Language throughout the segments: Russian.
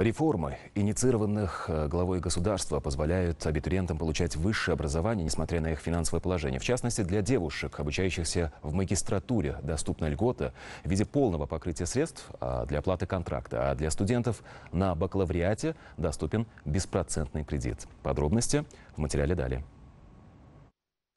Реформы, инициированных э, главой государства, позволяют абитуриентам получать высшее образование, несмотря на их финансовое положение. В частности, для девушек, обучающихся в магистратуре, доступна льгота в виде полного покрытия средств а, для оплаты контракта. А для студентов на бакалавриате доступен беспроцентный кредит. Подробности в материале далее.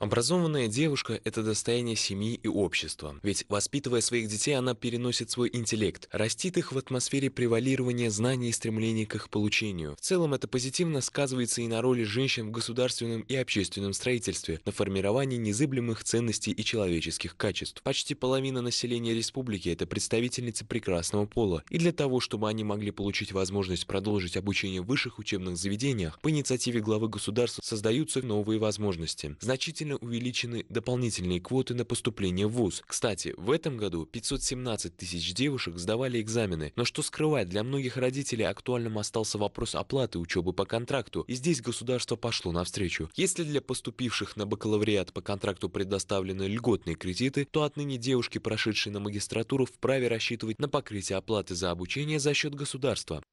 Образованная девушка – это достояние семьи и общества, ведь, воспитывая своих детей, она переносит свой интеллект, растит их в атмосфере превалирования знаний и стремления к их получению. В целом это позитивно сказывается и на роли женщин в государственном и общественном строительстве, на формировании незыблемых ценностей и человеческих качеств. Почти половина населения республики – это представительницы прекрасного пола, и для того, чтобы они могли получить возможность продолжить обучение в высших учебных заведениях, по инициативе главы государства создаются новые возможности. Значительно значительно увеличены дополнительные квоты на поступление в ВУЗ. Кстати, в этом году 517 тысяч девушек сдавали экзамены, но что скрывать, для многих родителей актуальным остался вопрос оплаты учебы по контракту, и здесь государство пошло навстречу. Если для поступивших на бакалавриат по контракту предоставлены льготные кредиты, то отныне девушки, прошедшие на магистратуру, вправе рассчитывать на покрытие оплаты за обучение за счет государства.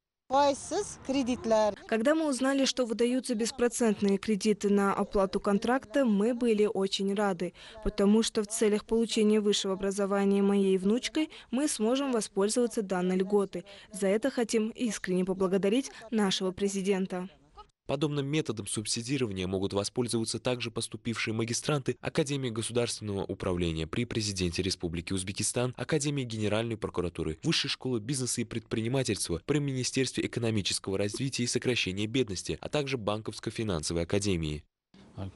Когда мы узнали, что выдаются беспроцентные кредиты на оплату контракта, мы были очень рады, потому что в целях получения высшего образования моей внучкой мы сможем воспользоваться данной льготы. За это хотим искренне поблагодарить нашего президента. Подобным методом субсидирования могут воспользоваться также поступившие магистранты Академии государственного управления при президенте Республики Узбекистан, Академии Генеральной прокуратуры, Высшей школы бизнеса и предпринимательства при Министерстве экономического развития и сокращения бедности, а также Банковско-финансовой академии. А,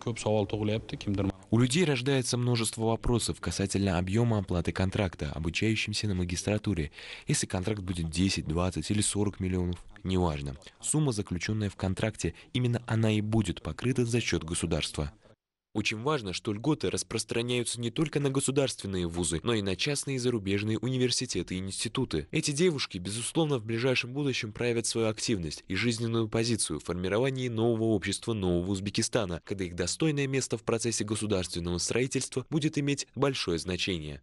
У людей рождается множество вопросов касательно объема оплаты контракта обучающимся на магистратуре. Если контракт будет 10, 20 или 40 миллионов, неважно. Сумма, заключенная в контракте, именно она и будет покрыта за счет государства. Очень важно, что льготы распространяются не только на государственные вузы, но и на частные и зарубежные университеты и институты. Эти девушки, безусловно, в ближайшем будущем проявят свою активность и жизненную позицию в формировании нового общества нового Узбекистана, когда их достойное место в процессе государственного строительства будет иметь большое значение.